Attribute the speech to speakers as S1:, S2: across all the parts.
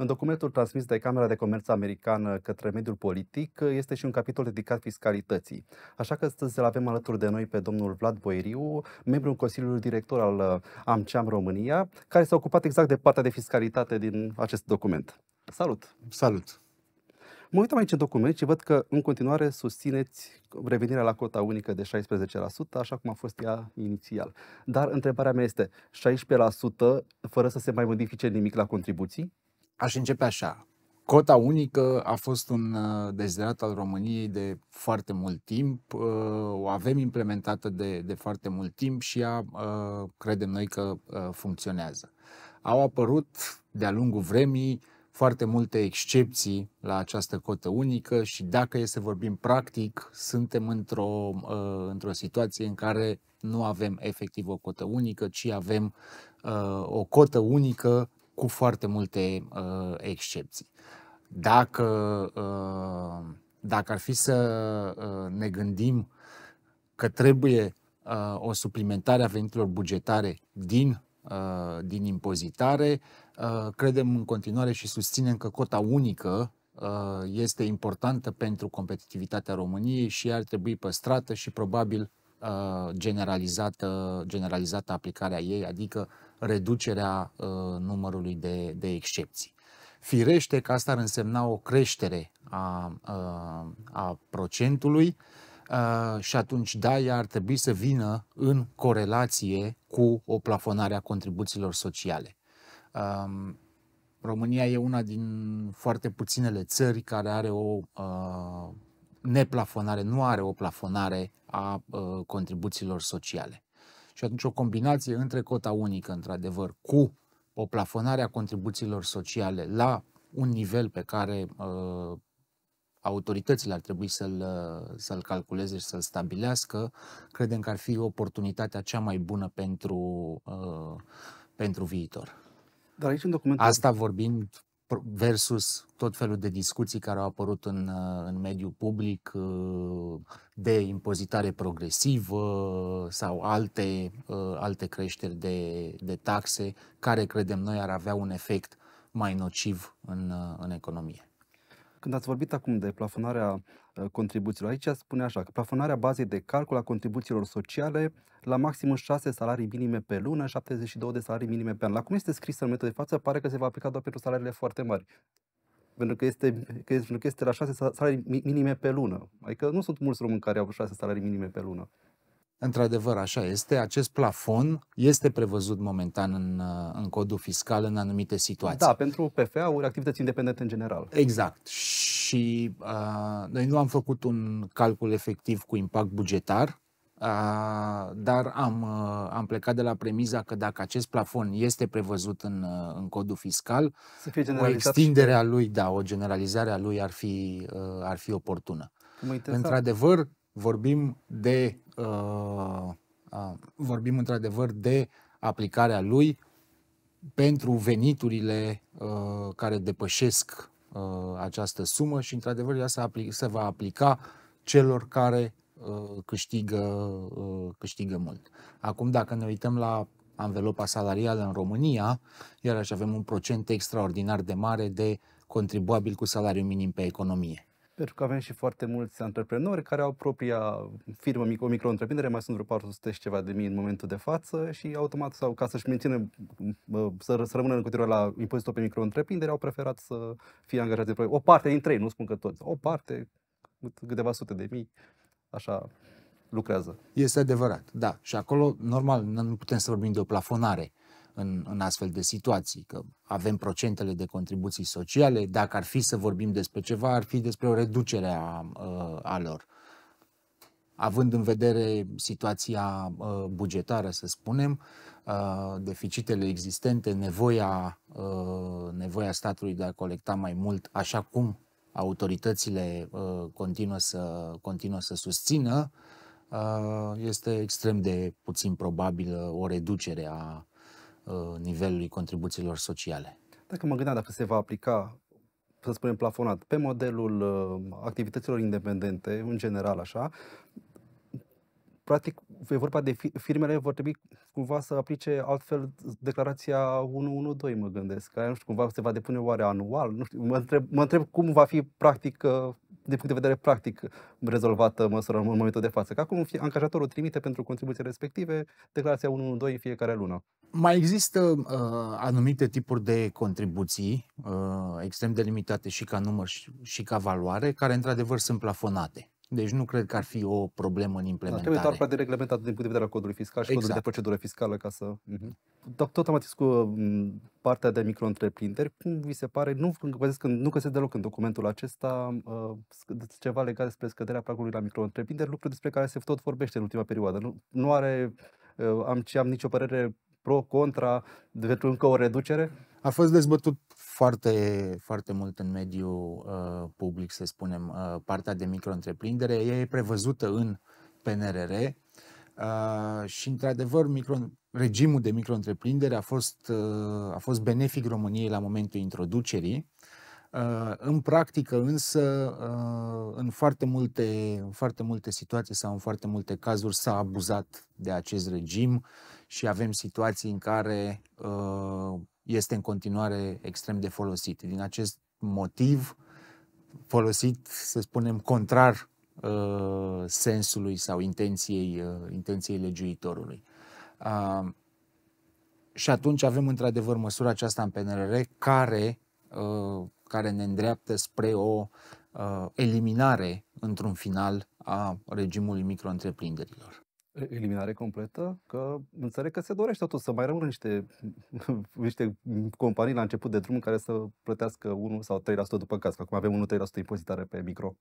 S1: În documentul transmis de Camera de Comerț Americană către mediul politic este și un capitol dedicat fiscalității. Așa că astăzi îl avem alături de noi pe domnul Vlad Boeriu, membru în Consiliul Director al uh, AMCEAM România, care s-a ocupat exact de partea de fiscalitate din acest document. Salut! Salut! Mă uitam aici în document și văd că în continuare susțineți revenirea la cota unică de 16%, așa cum a fost ea inițial. Dar întrebarea mea este, 16% fără să se mai modifice nimic la contribuții? Aș începe așa.
S2: Cota unică a fost un uh, deziderat al României de foarte mult timp, uh, o avem implementată de, de foarte mult timp și ea uh, credem noi că funcționează. Au apărut de-a lungul vremii foarte multe excepții la această cotă unică și dacă e să vorbim practic, suntem într-o, într-o situație în care nu avem efectiv o cotă unică, ci avem o cotă unică cu foarte multe uh, excepții. Dacă, uh, dacă ar fi să uh, ne gândim că trebuie uh, o suplimentare a veniturilor bugetare din, uh, din impozitare, uh, credem în continuare și susținem că cota unică uh, este importantă pentru competitivitatea României și ar trebui păstrată și probabil generalizată, generalizată aplicarea ei, adică reducerea ă, numărului de, de excepții. Firește că asta ar însemna o creștere a, ă, a procentului ă, și atunci, da, ea ar trebui să vină în corelație cu o plafonare a contribuțiilor sociale. România e una din foarte puținele țări care are o neplafonare, nu are o plafonare a uh, contribuțiilor sociale. Și atunci o combinație între cota unică, într-adevăr, cu o plafonare a contribuțiilor sociale la un nivel pe care uh, autoritățile ar trebui să-l, uh, să-l calculeze și să-l stabilească, credem că ar fi oportunitatea cea mai bună pentru, uh, pentru viitor. Dar aici în documentul... Asta vorbind versus tot felul de discuții care au apărut în, uh, în mediul public uh, de impozitare progresivă sau alte, uh, alte creșteri de,
S1: de taxe care credem noi ar avea un efect mai nociv în, în economie. Când ați vorbit acum de plafonarea uh, contribuțiilor, aici spune așa că plafonarea bazei de calcul a contribuțiilor sociale la maximum 6 salarii minime pe lună, 72 de salarii minime pe an. La cum este scris în momentul de față, pare că se va aplica doar pentru salariile foarte mari pentru că este, că este, pentru că este la 6 salarii minime pe lună. Adică nu sunt mulți români care au 6 salarii minime pe lună.
S2: Într-adevăr, așa este. Acest plafon este prevăzut momentan în, uh, în codul fiscal în anumite situații. Da,
S1: pentru PFA-uri, activități independente în general.
S2: Exact. Și uh, noi nu am făcut un calcul efectiv cu impact bugetar, uh, dar am, uh, am plecat de la premiza că dacă acest plafon este prevăzut în, uh, în codul fiscal,
S1: o extindere
S2: a lui, da, o generalizare a lui ar fi, uh, ar fi oportună.
S1: Într-adevăr,
S2: vorbim de uh, uh, vorbim într-adevăr de aplicarea lui pentru veniturile uh, care depășesc uh, această sumă și într-adevăr ea se, aplic- se va aplica celor care uh, câștigă, uh, câștigă mult. Acum dacă ne uităm la anvelopa salarială în România, iarăși avem un procent extraordinar de mare de contribuabil cu salariu minim pe economie.
S1: Pentru că avem și foarte mulți antreprenori care au propria firmă, o micro-întreprindere, mai sunt vreo 400 și ceva de mii în momentul de față și automat sau ca să-și mențină, să, să rămână în continuare la impozitul pe micro-întreprindere, au preferat să fie angajați de proiect. O parte dintre ei, nu spun că toți, o parte, câteva sute de mii, așa lucrează.
S2: Este adevărat, da. Și acolo, normal, nu putem să vorbim de o plafonare în, în astfel de situații, că avem procentele de contribuții sociale, dacă ar fi să vorbim despre ceva, ar fi despre o reducere a, ă, a lor. Având în vedere situația ă, bugetară, să spunem, ă, deficitele existente, nevoia, nevoia statului de a colecta mai mult, așa cum autoritățile continuă să, continuă să susțină, este extrem de puțin probabil o reducere a,
S1: Uh, nivelului contribuțiilor sociale. Dacă mă gândeam dacă se va aplica, să spunem plafonat, pe modelul uh, activităților independente, în general așa, practic e vorba de firmele vor trebui cumva să aplice altfel declarația 112, mă gândesc. Aia nu știu, cumva se va depune oare anual, nu știu, mă întreb, mă întreb cum va fi practic uh, din punct de vedere practic rezolvată măsura în momentul de față. Că acum angajatorul trimite pentru contribuții respective declarația 112 în fiecare lună. Mai
S2: există uh, anumite tipuri de contribuții uh, extrem de limitate și ca număr și, și ca valoare, care într-adevăr sunt plafonate. Deci nu cred că ar fi o problemă
S1: în implementare. Da, trebuie doar de reglementat din punct de vedere al codului fiscal și exact. codului de procedură fiscală ca să... Uh-huh. tot am atins cu partea de micro Cum vi se pare? Nu găsesc, nu găsesc deloc în documentul acesta uh, ceva legat despre scăderea pragului la micro lucru despre care se tot vorbește în ultima perioadă. Nu, nu are... Uh, am, am nicio părere pro, contra, pentru încă o reducere?
S2: A fost dezbătut foarte, foarte mult în mediul uh, public, să spunem. Uh, partea de micro-întreprindere e prevăzută în PNRR uh, și, într-adevăr, micro, regimul de micro-întreprindere a fost, uh, a fost benefic României la momentul introducerii. Uh, în practică, însă, uh, în foarte, multe, în foarte multe situații sau în foarte multe cazuri s-a abuzat de acest regim și avem situații în care uh, este în continuare extrem de folosit. Din acest motiv, folosit, să spunem, contrar uh, sensului sau intenției, uh, intenției legiuitorului. Și atunci avem într-adevăr măsura aceasta în PNRR care, care ne îndreaptă spre o eliminare, într-un final, a regimului
S1: micro-întreprinderilor. Eliminare completă? Că înțeleg că se dorește totuși să mai rămână niște, niște companii la început de drum care să plătească 1 sau 3% după caz, că acum avem 1-3% impozitare pe micro.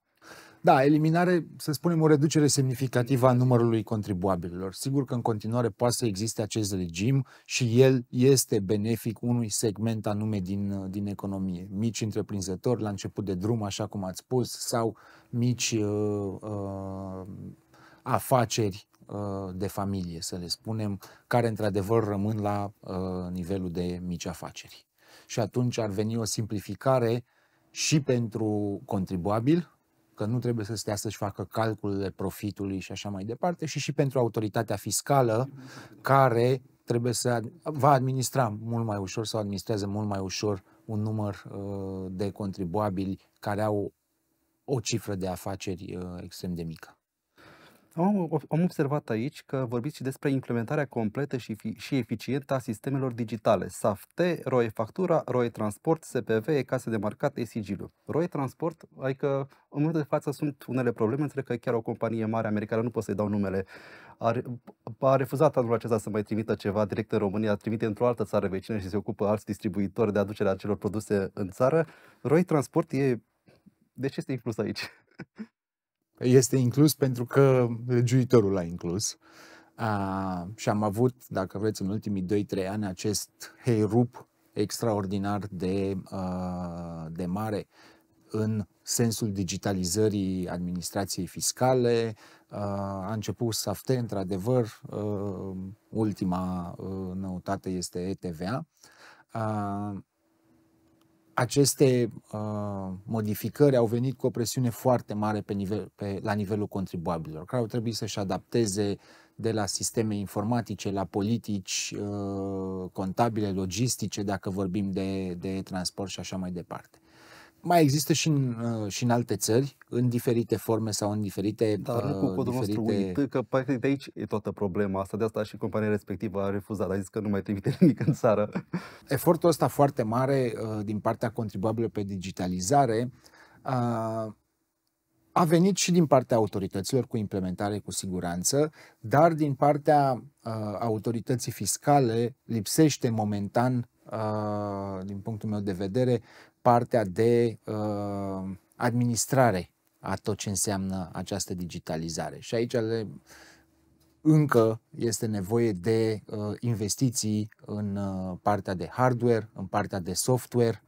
S2: Da, eliminare, să spunem, o reducere semnificativă a numărului contribuabililor. Sigur că în continuare poate să existe acest regim și el este benefic unui segment anume din, din economie. Mici întreprinzători la început de drum, așa cum ați spus, sau mici uh, uh, afaceri Uh, de familie, să le spunem, care într-adevăr rămân la uh, nivelul de mici afaceri. Și atunci ar veni o simplificare și pentru contribuabil, că nu trebuie să stea să-și facă calculele profitului și așa mai departe, și și pentru autoritatea fiscală, care trebuie să va administra mult mai ușor sau administrează mult mai ușor un număr uh, de contribuabili
S1: care au o cifră de afaceri extrem de mică. Am, am observat aici că vorbiți și despre implementarea completă și, fi, și eficientă a sistemelor digitale, SAFT, ROE Factura, ROE Transport, SPV, case de marcat, e sigiliu. ROE Transport, adică în momentul de față sunt unele probleme, înțeleg că chiar o companie mare americană, nu pot să-i dau numele, a, a refuzat anul acesta să mai trimită ceva direct în România, trimite într-o altă țară vecină și se ocupă alți distribuitori de aducerea acelor produse în țară. ROE Transport e... De ce este inclus aici?
S2: este inclus pentru că legiuitorul l-a inclus. A, și am avut, dacă vreți, în ultimii 2-3 ani acest heirup extraordinar de, de mare în sensul digitalizării administrației fiscale. A început SAFTE, într-adevăr, ultima noutate este ETVA aceste uh, modificări au venit cu o presiune foarte mare pe nivel, pe, la nivelul contribuabililor, care au trebuit să-și adapteze de la sisteme informatice, la politici uh, contabile, logistice, dacă vorbim de, de transport și așa mai departe mai există și în, uh, și în alte țări, în diferite forme sau în diferite... Dar nu uh, cu codul diferite... nostru
S1: uit, că practic de aici e toată problema asta, de asta și compania respectivă a refuzat, a zis că nu mai trimite nimic în țară. Efortul ăsta foarte
S2: mare uh, din partea contribuabilă pe digitalizare uh, a venit și din partea autorităților cu implementare cu siguranță, dar din partea uh, autorității fiscale lipsește momentan Uh, din punctul meu de vedere, partea de uh, administrare a tot ce înseamnă această digitalizare. Și aici le, încă este nevoie de uh, investiții în uh, partea de hardware, în partea de software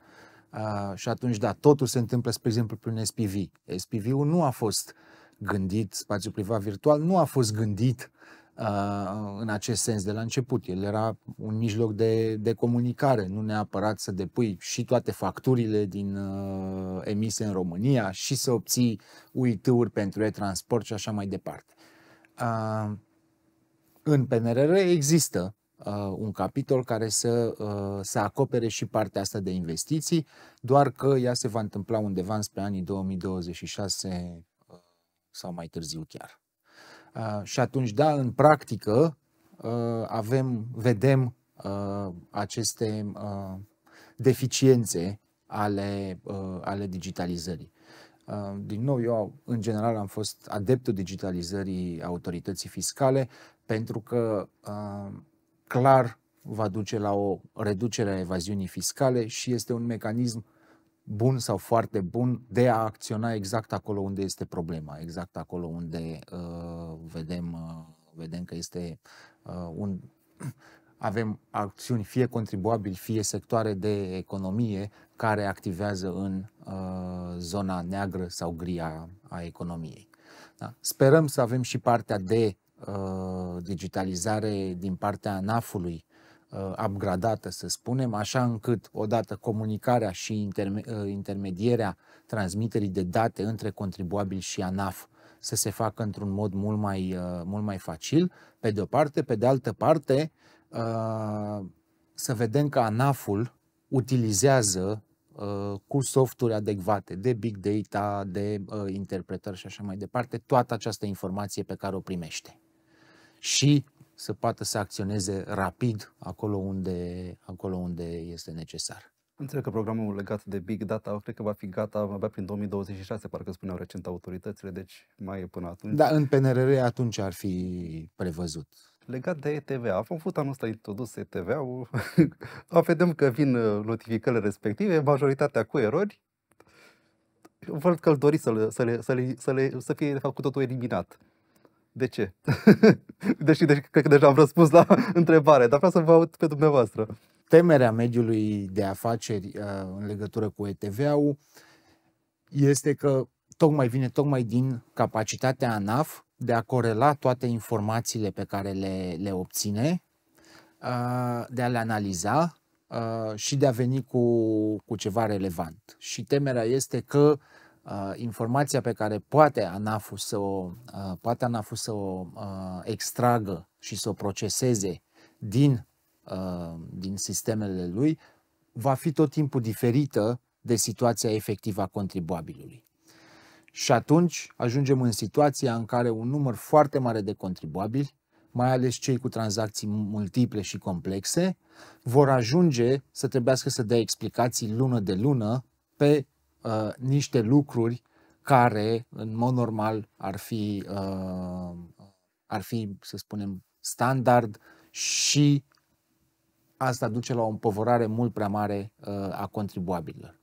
S2: uh, și atunci, da, totul se întâmplă, spre exemplu, prin SPV. SPV-ul nu a fost gândit, spațiul privat virtual nu a fost gândit în acest sens de la început. El era un mijloc de, de comunicare, nu neapărat să depui și toate facturile din uh, emise în România și să obții UIT-uri pentru e-transport și așa mai departe. Uh, în PNRR există uh, un capitol care să, uh, să acopere și partea asta de investiții, doar că ea se va întâmpla undeva spre anii 2026 uh, sau mai târziu chiar. Uh, și atunci, da, în practică uh, avem, vedem uh, aceste deficiențe ale, ale digitalizării. Din nou, eu în general am fost adeptul digitalizării autorității fiscale pentru că clar va duce la o reducere a evaziunii fiscale și este un mecanism bun sau foarte bun de a acționa exact acolo unde este problema, exact acolo unde uh, vedem, uh, vedem că este uh, un avem acțiuni fie contribuabili, fie sectoare de economie care activează în uh, zona neagră sau gri a, economiei. Da? Sperăm să avem și partea de uh, digitalizare din partea naf ului Uh, upgradată, să spunem, așa încât odată comunicarea și interme- uh, intermedierea transmiterii de date între contribuabil și ANAF să se facă într-un mod mult mai, uh, mult mai facil, pe de o parte, pe de altă parte, să vedem că ANAF-ul utilizează cu softuri adecvate de big data, de interpretări și așa mai departe, toată această informație pe care o primește. Și să poată să acționeze rapid acolo unde,
S1: acolo unde este necesar. Înțeleg că programul legat de Big Data, cred că va fi gata abia prin 2026, parcă spuneau recent autoritățile, deci mai e până atunci. Da,
S2: în PNRR atunci
S1: ar fi prevăzut. Legat de ETV, a fost anul ăsta introdus etv ul vedem că vin uh, notificările respective, majoritatea cu erori, văd că îl dori să, le, să, le, să, le, să, le, să fie de fapt cu totul eliminat de ce? deși, deși cred că deja am răspuns la întrebare, dar vreau să vă aud pe dumneavoastră.
S2: Temerea mediului de afaceri uh, în legătură cu ETV-ul este că tocmai vine tocmai din capacitatea ANAF de a corela toate informațiile pe care le, le obține, uh, de a le analiza uh, și de a veni cu, cu ceva relevant. Și temerea este că uh, uh, informația pe care poate anaf să o, uh, poate anaf să o uh, extragă și să o proceseze din, uh, din sistemele lui, va fi tot timpul diferită de situația efectivă a contribuabilului. Și atunci ajungem în situația în care un număr foarte mare de contribuabili, mai ales cei cu tranzacții multiple și complexe, vor ajunge să trebuiască să dea explicații lună de lună pe uh, niște lucruri care, în mod normal, ar fi, uh, ar fi, să spunem, standard și asta duce la o împovărare mult prea mare uh, a contribuabililor.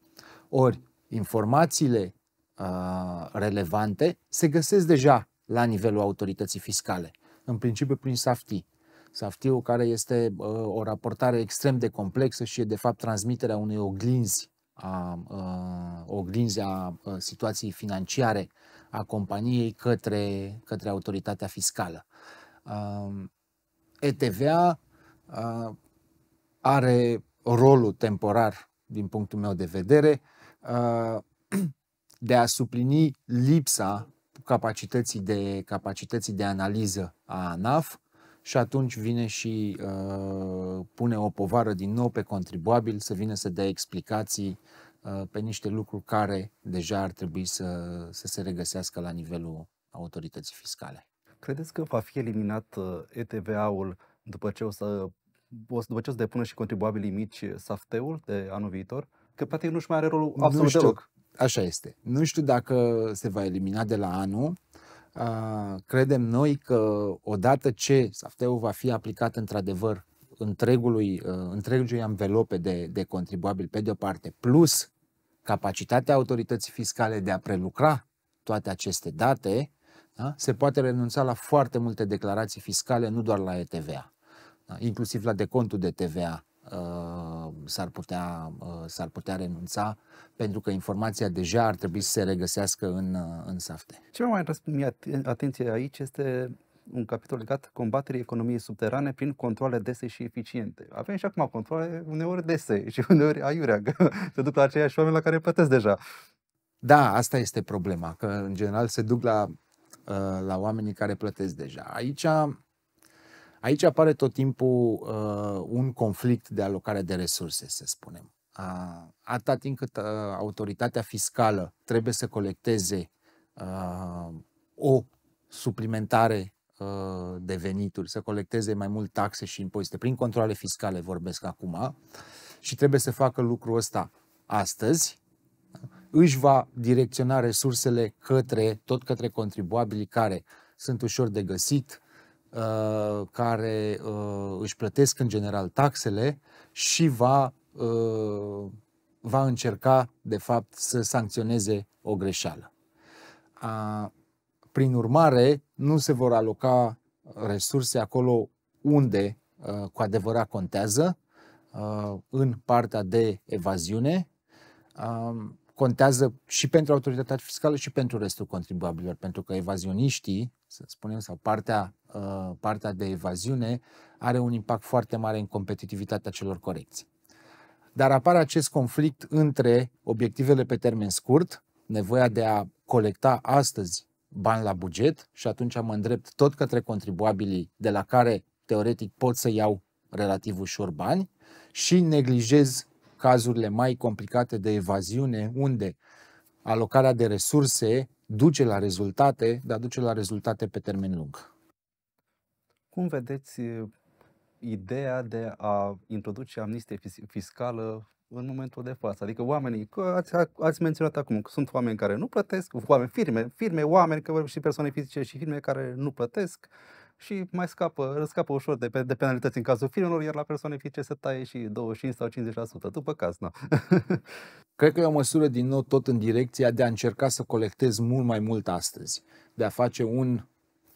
S2: Ori, informațiile uh, relevante se găsesc deja la nivelul autorității fiscale, în principiu prin SAFTI. SAFTI-ul care este uh, o raportare extrem de complexă și e de fapt transmiterea unei oglinzi a, a oglinzi a, a situației financiare a companiei către, către autoritatea fiscală. A, ETVA a, are rolul temporar, din punctul meu de vedere, a, de a suplini lipsa capacității de, capacității de analiză a ANAF, și atunci vine și uh, pune o povară din nou pe contribuabil să vină să dea explicații uh, pe niște lucruri care
S1: deja ar trebui să, să se regăsească la nivelul autorității fiscale. Credeți că va fi eliminat uh, ETVA-ul după ce o să, o, după ce o să depună și contribuabilii mici uh, SAFT-ul de anul viitor? Că practic nu-și mai are rolul absolut nu știu. deloc.
S2: Așa este. Nu știu dacă se va elimina de la anul, credem noi că odată ce SAFTE-ul va fi aplicat într-adevăr întregului, întregului anvelope de, de contribuabil pe de-o parte, plus capacitatea autorității fiscale de a prelucra toate aceste date, da? se poate renunța la foarte multe declarații fiscale, nu doar la ETVA, da? inclusiv la decontul de TVA Uh, s-ar putea, uh, s-ar putea renunța, pentru că informația deja ar trebui să se regăsească în, uh, în safte.
S1: Ce mai răspunde atenție aici este un capitol legat combaterii economiei subterane prin controle dese și eficiente. Avem și acum controle uneori dese și uneori aiurea, că se duc la aceiași oameni la care plătesc deja. Da, asta este problema, că în general se duc la, la oamenii care plătesc
S2: deja. Aici Aici apare tot timpul uh, un conflict de alocare de resurse, să spunem. Uh, atâta timp cât uh, autoritatea fiscală trebuie să colecteze uh, o suplimentare uh, de venituri, să colecteze mai mult taxe și impozite, prin controle fiscale vorbesc acum, și trebuie să facă lucrul ăsta astăzi, își va direcționa resursele către, tot către contribuabilii care sunt ușor de găsit, Uh, care uh, își plătesc în general taxele și va, uh, va încerca, de fapt, să sancționeze o greșeală. Uh, prin urmare, nu se vor aloca resurse acolo unde uh, cu adevărat contează, uh, în partea de evaziune. Uh, contează și pentru autoritatea fiscală și pentru restul contribuabililor, pentru că evazioniștii, să spunem, sau partea Uh, partea de evaziune are un impact foarte mare în competitivitatea celor corecți. Dar apare acest conflict între obiectivele pe termen scurt, nevoia de a colecta astăzi bani la buget și atunci mă îndrept tot către contribuabilii de la care teoretic pot să iau relativ ușor bani și neglijez cazurile mai complicate de evaziune unde alocarea de resurse duce la rezultate, dar duce la rezultate pe termen lung.
S1: Cum vedeți uh, ideea de a introduce amnistie fiscală în momentul de față. Adică oamenii, că ați, ați menționat acum că sunt oameni care nu plătesc, oameni, firme, firme, oameni că și persoane fizice și firme care nu plătesc și mai scapă, scapă ușor de, de penalități în cazul firmelor, iar la persoane fizice se taie și 25 sau 50%, după caz, nu.
S2: Cred că e o măsură din nou tot în direcția de a încerca să colectez mult mai mult astăzi, de a face un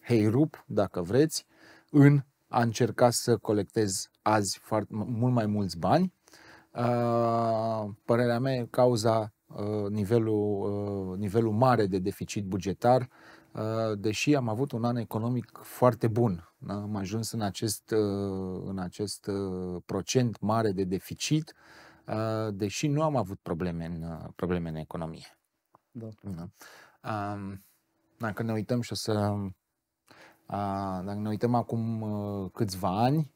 S2: heirup, dacă vreți, în a încerca să colectez azi foarte, mult mai mulți bani. Uh, părerea mea e cauza uh, nivelul, uh, nivelul mare de deficit bugetar, deși am avut un an economic foarte bun. Da? Am ajuns în acest, în acest procent mare de deficit, deși nu am avut probleme în, probleme în economie. Da. Da. Um, dacă ne uităm și o să dacă ne uităm acum uh, câțiva ani,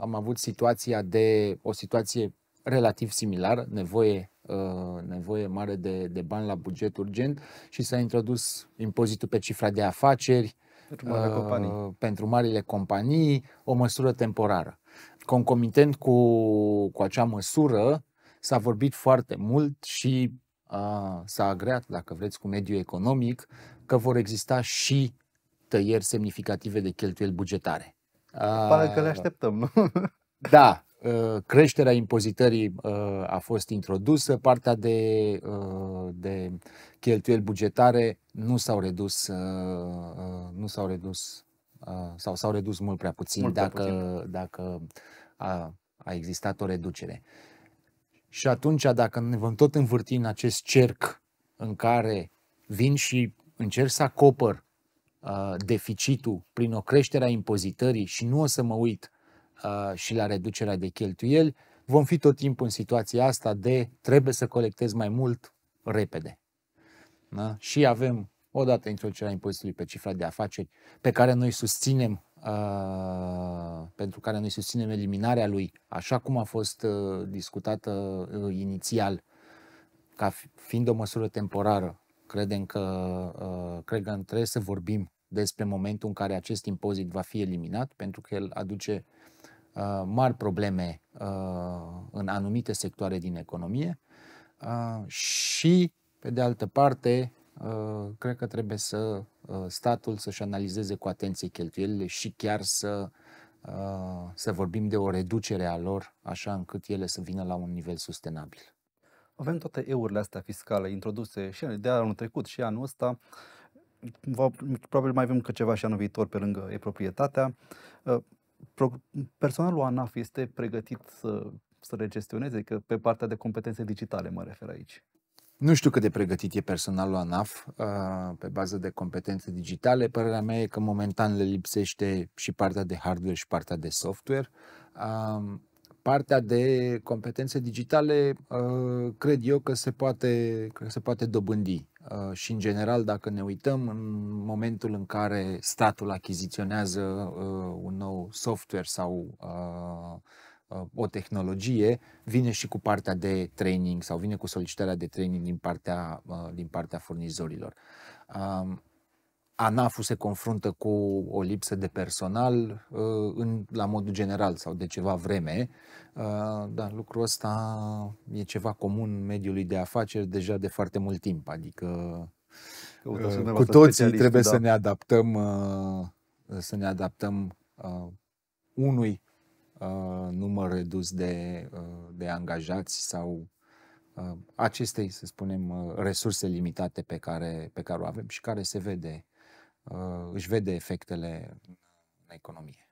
S2: am avut situația de o situație relativ similară, nevoie, uh, nevoie mare de, de bani la buget urgent și s-a introdus impozitul pe cifra de afaceri
S1: pentru marile, uh, companii.
S2: pentru marile companii, o măsură temporară. Concomitent cu, cu acea măsură, s-a vorbit foarte mult și a, s-a agreat, dacă vreți, cu mediul economic, că vor exista și tăieri semnificative de cheltuieli bugetare.
S1: Pare că le ah. așteptăm, nu?
S2: Da, ă, creșterea impozitării ă, a fost introdusă, partea de, ă, de cheltuieli bugetare nu s-au redus, nu s-au redus sau s-au redus mult prea puțin mult prea dacă, puțin. dacă a, a existat o reducere. Și atunci, dacă ne vom tot învârti în acest cerc în care vin și încerc să acopăr Uh, deficitul prin o creștere a impozitării și nu o să mă uit uh, și la reducerea de cheltuieli, vom fi tot timpul în situația asta de trebuie să colectez mai mult repede. Da? Și avem odată introducerea impozitului pe cifra de afaceri pe care noi susținem uh, pentru care noi susținem eliminarea lui, așa cum a fost uh, discutată uh, inițial, ca fiind o măsură temporară. Credem că, uh, cred că trebuie să vorbim despre momentul în care acest impozit va fi eliminat, pentru că el aduce uh, mari probleme uh, în anumite sectoare din economie uh, și, pe de altă parte, uh, cred că trebuie să uh, statul să-și analizeze cu atenție cheltuielile și chiar să uh, să vorbim de o reducere a lor, așa
S1: încât ele să vină la un nivel sustenabil. Avem toate eurile astea fiscale introduse și de anul trecut și anul ăsta va, probabil mai avem ceva și anul viitor pe lângă e proprietatea. Ă, personalul ANAF este pregătit să, să le gestioneze, că pe partea de competențe digitale mă refer aici.
S2: Nu știu cât de pregătit e personalul ANAF ă, pe bază de competențe digitale. Părerea mea e că momentan le lipsește și partea de hardware și partea de software partea de competențe digitale uh, cred eu că se poate, că se poate dobândi uh, și în general dacă ne uităm în momentul în care statul achiziționează uh, un nou software sau o tehnologie, vine și cu partea de training sau vine cu solicitarea de training din partea, din partea furnizorilor. Um, ANAF-ul se confruntă cu o lipsă de personal uh, în, la modul general sau de ceva vreme, uh, dar lucrul ăsta e ceva comun mediului de afaceri deja de foarte mult timp, adică uh, cu toții trebuie da. să ne adaptăm să ne adaptăm unui număr redus de, de angajați sau acestei, să spunem, resurse limitate pe care, pe care o avem și care se vede Uh, își vede efectele în economie.